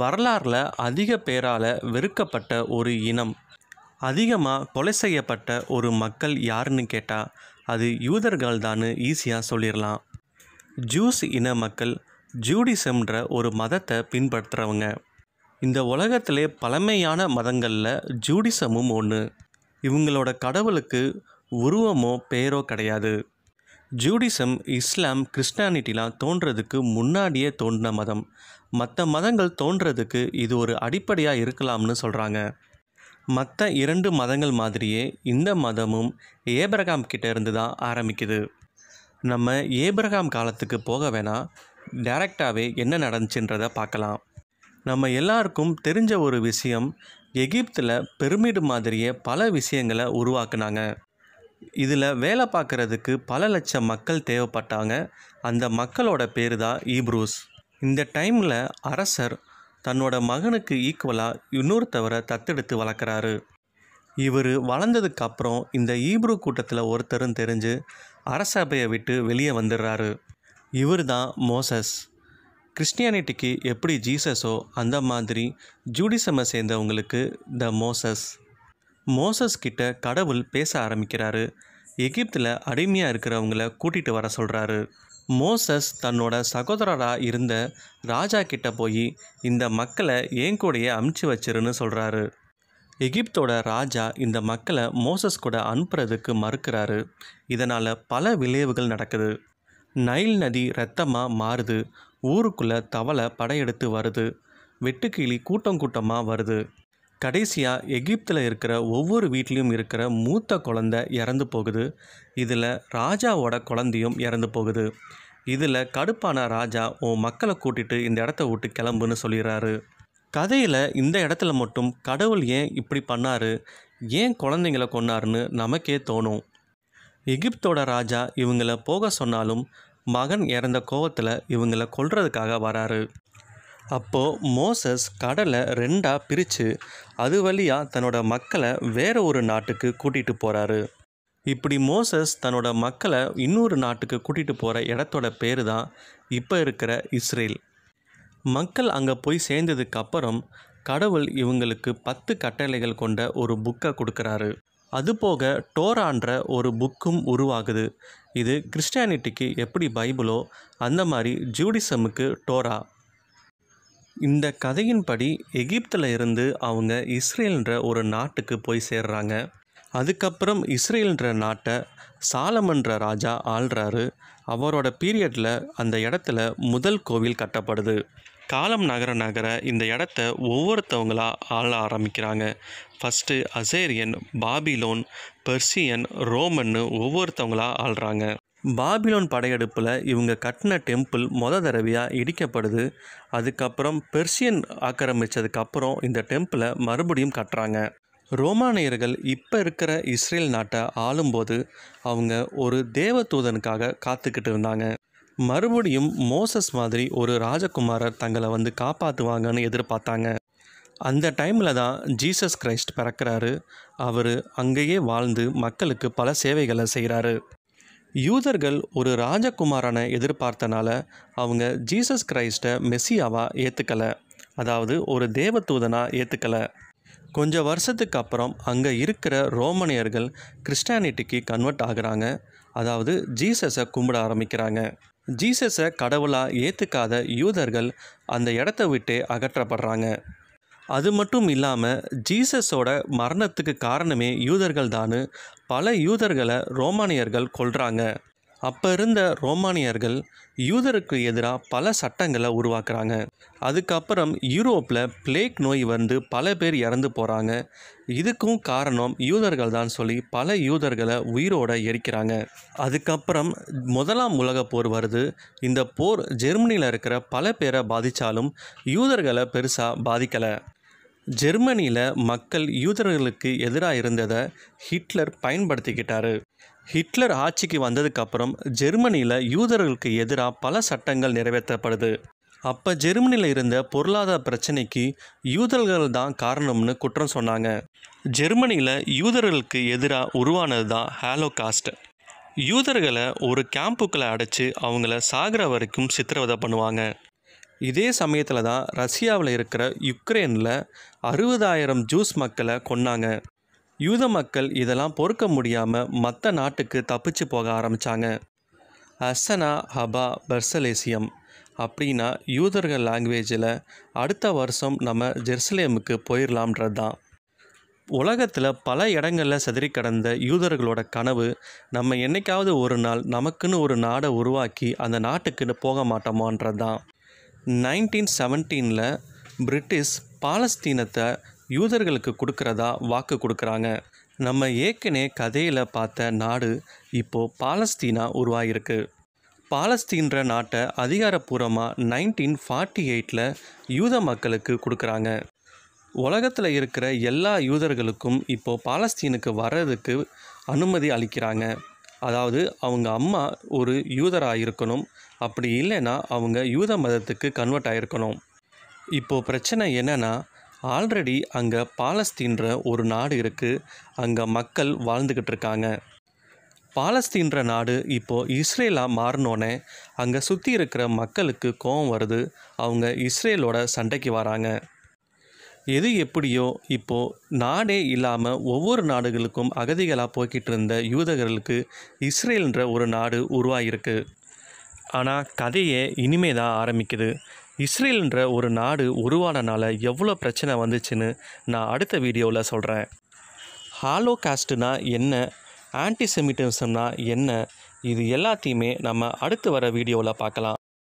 வரலாறில் அதிக பேரால் வெறுக்கப்பட்ட ஒரு இனம் அதிகமாக கொலை செய்யப்பட்ட ஒரு மக்கள் யாருன்னு கேட்டால் அது யூதர்கள் தான் ஈஸியாக சொல்லிடலாம் ஜூஸ் இன மக்கள் ஜூடிசம்ன்ற ஒரு மதத்தை பின்பற்றுறவங்க இந்த உலகத்திலே பழமையான மதங்களில் ஜூடிசமும் ஒன்று இவங்களோட கடவுளுக்கு உருவமோ பெயரோ கிடையாது ஜூடிசம் இஸ்லாம் கிறிஸ்டானிட்டிலாம் தோன்றதுக்கு முன்னாடியே தோன்றின மதம் மற்ற மதங்கள் தோன்றதுக்கு இது ஒரு அடிப்படையாக இருக்கலாம்னு சொல்கிறாங்க மற்ற இரண்டு மதங்கள் மாதிரியே இந்த மதமும் ஏபிரகாம் கிட்ட இருந்து தான் ஆரம்பிக்குது நம்ம ஏபிரகாம் காலத்துக்கு போக வேணால் டைரக்டாகவே என்ன நடந்துச்சுன்றதை பார்க்கலாம் நம்ம எல்லாருக்கும் தெரிஞ்ச ஒரு விஷயம் எகிப்தில் பெருமிடு மாதிரியே பல விஷயங்களை உருவாக்குனாங்க இதில் வேலை பார்க்குறதுக்கு பல லட்சம் மக்கள் தேவைப்பட்டாங்க அந்த மக்களோட பேர் தான் ஈப்ரூஸ் இந்த டைமில் அரசர் தன்னோட மகனுக்கு ஈக்குவலாக இன்னொருத்தவரை தத்தெடுத்து வளர்க்குறாரு இவர் வளர்ந்ததுக்கப்புறம் இந்த ஈப்ரு கூட்டத்தில் ஒருத்தரும் தெரிஞ்சு அரசபையை விட்டு வெளியே வந்துடுறாரு இவர் தான் மோசஸ் கிறிஸ்டியானிட்டிக்கு எப்படி ஜீசஸோ அந்த மாதிரி ஜூடிசமை சேர்ந்தவங்களுக்கு த மோசஸ் மோசஸ் கிட்ட கடவுள் பேச ஆரம்பிக்கிறாரு எகிப்தில் அடிமையாக இருக்கிறவங்கள கூட்டிகிட்டு வர சொல்கிறாரு மோசஸ் தன்னோட சகோதரராக இருந்த ராஜா கிட்ட போய் இந்த மக்களை ஏன் கூடையே அமுச்சு வச்சிருன்னு சொல்கிறாரு எகிப்தோட ராஜா இந்த மக்களை மோசஸ் கூட அனுப்புறதுக்கு மறுக்கிறாரு இதனால் பல விளைவுகள் நடக்குது நைல் நதி ரத்தமாக மாறுது ஊருக்குள்ளே தவளை படையெடுத்து வருது வெட்டுக்கிளி கூட்டம் கூட்டமாக வருது கடைசியாக எகிப்தில் இருக்கிற ஒவ்வொரு வீட்லேயும் இருக்கிற மூத்த குழந்தை இறந்து போகுது இதில் ராஜாவோட குழந்தையும் இறந்து போகுது இதில் கடுப்பான ராஜா உன் மக்களை கூட்டிட்டு இந்த இடத்த விட்டு கிளம்புன்னு சொல்லிடுறாரு கதையில் இந்த இடத்துல மட்டும் கடவுள் ஏன் இப்படி பண்ணார் ஏன் குழந்தைங்களை கொன்னாருன்னு நமக்கே தோணும் எகிப்தோட ராஜா இவங்கள போக சொன்னாலும் மகன் இறந்த கோவத்தில் இவங்களை கொல்றதுக்காக வராரு அப்போது மோசஸ் கடலை ரெண்டாக பிரித்து அது வழியாக தன்னோட மக்களை வேற ஒரு நாட்டுக்கு கூட்டிகிட்டு போகிறாரு இப்படி மோசஸ் தன்னோட மக்களை இன்னொரு நாட்டுக்கு கூட்டிகிட்டு போகிற இடத்தோட பேர் தான் இப்போ இருக்கிற இஸ்ரேல் மக்கள் அங்கே போய் சேர்ந்ததுக்கப்புறம் கடவுள் இவங்களுக்கு பத்து கட்டளைகள் கொண்ட ஒரு புக்கை கொடுக்குறாரு அது போக டோரான்ற ஒரு புக்கும் உருவாகுது இது கிறிஸ்டியானிட்டிக்கு எப்படி பைபிளோ அந்த மாதிரி ஜூடிசமுக்கு டோரா இந்த கதையின்படி எகிப்தில் இருந்து அவங்க இஸ்ரேல்ன்ற ஒரு நாட்டுக்கு போய் சேர்றாங்க அதுக்கப்புறம் இஸ்ரேல்ன்ற நாட்டை சாலமன்ற ராஜா ஆள்றாரு அவரோட பீரியடில் அந்த இடத்துல முதல் கோவில் கட்டப்படுது காலம் நகர நகர இந்த இடத்த ஒவ்வொருத்தவங்களா ஆள ஆரம்பிக்கிறாங்க ஃபஸ்ட்டு அசேரியன் பாபிலோன் பெர்சியன் ரோமன்னு ஒவ்வொருத்தவங்களா ஆள்றாங்க பாபிலோன் படையெடுப்பில் இவங்க கட்டின டெம்பிள் மொத தடவையாக இடிக்கப்படுது அதுக்கப்புறம் பெர்ஷியன் ஆக்கிரமித்ததுக்கப்புறம் இந்த டெம்பிளை மறுபடியும் கட்டுறாங்க ரோமானியர்கள் இப்போ இருக்கிற இஸ்ரேல் நாட்டை ஆளும்போது அவங்க ஒரு தேவதூதனுக்காக காத்துக்கிட்டு இருந்தாங்க மறுபடியும் மோசஸ் மாதிரி ஒரு ராஜகுமாரர் தங்களை வந்து காப்பாற்றுவாங்கன்னு எதிர்பார்த்தாங்க அந்த டைமில் தான் ஜீசஸ் கிரைஸ்ட் பிறக்கிறாரு அவர் அங்கேயே வாழ்ந்து மக்களுக்கு பல சேவைகளை செய்கிறாரு யூதர்கள் ஒரு ராஜகுமாரனை எதிர்பார்த்தனால அவங்க ஜீசஸ் கிரைஸ்ட்டை மெஸ்ஸியாவாக ஏற்றுக்கலை அதாவது ஒரு தேவதூதனாக ஏற்றுக்கலை கொஞ்சம் வருஷத்துக்கு அப்புறம் அங்கே இருக்கிற ரோமனியர்கள் கிறிஸ்டானிட்டிக்கு கன்வெர்ட் ஆகுறாங்க அதாவது ஜீசஸை கும்பிட ஆரம்பிக்கிறாங்க ஜீசஸை கடவுளாக ஏற்றுக்காத யூதர்கள் அந்த இடத்த விட்டே அகற்றப்படுறாங்க அது மட்டும் இல்லாமல் ஜீசஸோட மரணத்துக்கு காரணமே யூதர்கள் தான் பல யூதர்களை ரோமானியர்கள் கொள்கிறாங்க அப்போ இருந்த ரோமானியர்கள் யூதருக்கு எதிராக பல சட்டங்களை உருவாக்குறாங்க அதுக்கப்புறம் யூரோப்பில் பிளேக் நோய் வந்து பல பேர் இறந்து போகிறாங்க இதுக்கும் காரணம் யூதர்கள் தான் சொல்லி பல யூதர்களை உயிரோடு எரிக்கிறாங்க அதுக்கப்புறம் முதலாம் உலக போர் வருது இந்த போர் ஜெர்மனியில் இருக்கிற பல பேரை பாதித்தாலும் யூதர்களை பெருசாக பாதிக்கலை ஜெர்மனியில் மக்கள் யூதர்களுக்கு எதிராக இருந்ததை ஹிட்லர் பயன்படுத்திக்கிட்டாரு ஹிட்லர் ஆட்சிக்கு வந்ததுக்கப்புறம் ஜெர்மனியில் யூதர்களுக்கு எதிராக பல சட்டங்கள் நிறைவேற்றப்படுது அப்போ ஜெர்மனியில் இருந்த பொருளாதார பிரச்சனைக்கு யூதர்கள் தான் காரணம்னு குற்றம் சொன்னாங்க ஜெர்மனியில் யூதர்களுக்கு எதிராக உருவானது தான் ஹாலோ காஸ்ட் யூதர்களை ஒரு கேம்புக்களை அடைச்சி அவங்கள சாகிற வரைக்கும் சித்திரவதை பண்ணுவாங்க இதே சமயத்தில் தான் ரஷ்யாவில் இருக்கிற யுக்ரைனில் அறுபதாயிரம் ஜூஸ் மக்களை கொன்னாங்க யூத மக்கள் இதெல்லாம் பொறுக்க முடியாமல் மற்ற நாட்டுக்கு தப்பிச்சு போக ஆரம்பித்தாங்க அசனா ஹபா பெர்சலேசியம் அப்படின்னா யூதர்கள் லாங்குவேஜில் அடுத்த வருஷம் நம்ம ஜெருசலேமுக்கு போயிடலாம்ன்றது தான் உலகத்தில் பல இடங்களில் செதறி கடந்த யூதர்களோட கனவு நம்ம என்றைக்காவது ஒரு நாள் நமக்குன்னு ஒரு நாடை உருவாக்கி அந்த நாட்டுக்குன்னு போக மாட்டோமான்றது தான் நைன்டீன் செவன்டீனில் பிரிட்டிஷ் பாலஸ்தீனத்தை யூதர்களுக்கு கொடுக்குறதா வாக்கு கொடுக்குறாங்க நம்ம ஏற்கனவே கதையில் பார்த்த நாடு இப்போது பாலஸ்தீனா உருவாகிருக்கு பாலஸ்தீன்ற நாட்டை அதிகாரப்பூர்வமாக நைன்டீன் ஃபார்ட்டி எயிட்டில் யூத மக்களுக்கு கொடுக்குறாங்க உலகத்தில் இருக்கிற எல்லா யூதர்களுக்கும் இப்போது பாலஸ்தீனுக்கு வர்றதுக்கு அனுமதி அளிக்கிறாங்க அதாவது அவங்க அம்மா ஒரு யூதராக இருக்கணும் அப்படி இல்லைன்னா அவங்க யூத மதத்துக்கு கன்வெர்ட் ஆகிருக்கணும் இப்போது பிரச்சனை என்னென்னா ஆல்ரெடி அங்கே பாலஸ்தீன்ற ஒரு நாடு இருக்குது அங்கே மக்கள் வாழ்ந்துக்கிட்டு இருக்காங்க பாலஸ்தீன்ற நாடு இப்போது இஸ்ரேலாக மாறினோடனே அங்கே சுற்றி இருக்கிற மக்களுக்கு கோபம் வருது அவங்க இஸ்ரேலோட சண்டைக்கு வராங்க எது எப்படியோ இப்போது நாடே இல்லாமல் ஒவ்வொரு நாடுகளுக்கும் அகதிகளாக போய்கிட்டு இருந்த யூதர்களுக்கு இஸ்ரேல்ன்ற ஒரு நாடு உருவாகியிருக்கு ஆனால் கதையே இனிமே தான் ஆரம்பிக்குது இஸ்ரேல்ன்ற ஒரு நாடு உருவானனால எவ்வளோ பிரச்சனை வந்துச்சுன்னு நான் அடுத்த வீடியோவில் சொல்கிறேன் ஹாலோ காஸ்ட்டுனா என்ன ஆன்டிசெமிட்டிசம்னா என்ன இது எல்லாத்தையுமே நம்ம அடுத்து வர வீடியோவில் பார்க்கலாம்